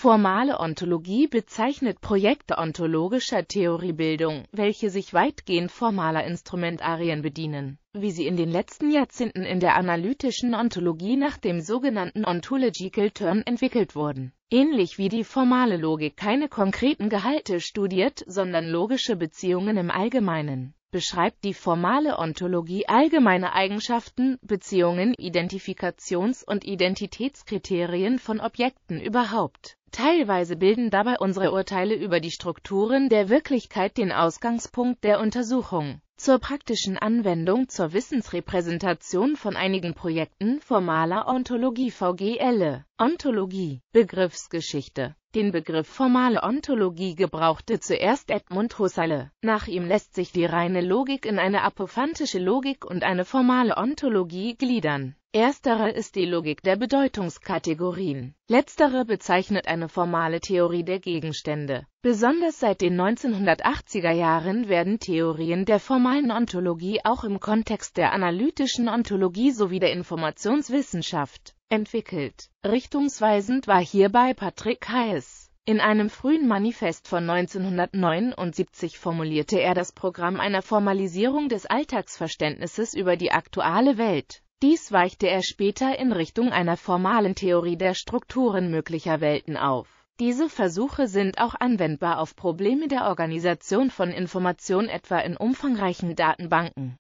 Formale Ontologie bezeichnet Projekte ontologischer Theoriebildung, welche sich weitgehend formaler Instrumentarien bedienen, wie sie in den letzten Jahrzehnten in der analytischen Ontologie nach dem sogenannten Ontological Turn entwickelt wurden. Ähnlich wie die formale Logik keine konkreten Gehalte studiert, sondern logische Beziehungen im Allgemeinen beschreibt die formale Ontologie allgemeine Eigenschaften, Beziehungen, Identifikations- und Identitätskriterien von Objekten überhaupt. Teilweise bilden dabei unsere Urteile über die Strukturen der Wirklichkeit den Ausgangspunkt der Untersuchung. Zur praktischen Anwendung zur Wissensrepräsentation von einigen Projekten formaler Ontologie VGL Ontologie, Begriffsgeschichte Den Begriff formale Ontologie gebrauchte zuerst Edmund Husserl. Nach ihm lässt sich die reine Logik in eine apophantische Logik und eine formale Ontologie gliedern. Erstere ist die Logik der Bedeutungskategorien. Letztere bezeichnet eine formale Theorie der Gegenstände. Besonders seit den 1980er Jahren werden Theorien der formalen Ontologie auch im Kontext der analytischen Ontologie sowie der Informationswissenschaft entwickelt. Richtungsweisend war hierbei Patrick Heiß. In einem frühen Manifest von 1979 formulierte er das Programm einer Formalisierung des Alltagsverständnisses über die aktuelle Welt. Dies weichte er später in Richtung einer formalen Theorie der Strukturen möglicher Welten auf. Diese Versuche sind auch anwendbar auf Probleme der Organisation von Information etwa in umfangreichen Datenbanken.